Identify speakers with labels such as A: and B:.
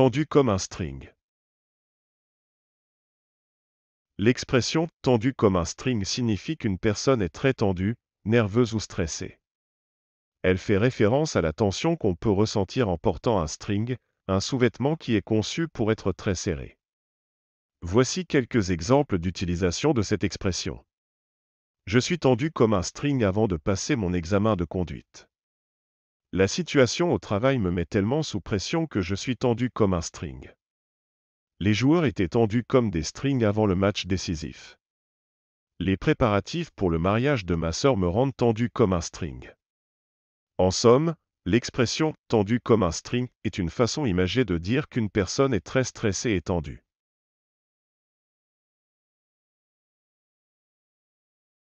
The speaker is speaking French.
A: Tendu comme un string. L'expression tendu comme un string signifie qu'une personne est très tendue, nerveuse ou stressée. Elle fait référence à la tension qu'on peut ressentir en portant un string, un sous-vêtement qui est conçu pour être très serré. Voici quelques exemples d'utilisation de cette expression. Je suis tendu comme un string avant de passer mon examen de conduite. La situation au travail me met tellement sous pression que je suis tendu comme un string. Les joueurs étaient tendus comme des strings avant le match décisif. Les préparatifs pour le mariage de ma sœur me rendent tendu comme un string. En somme, l'expression tendu comme un string est une façon imagée de dire qu'une personne est très stressée et tendue.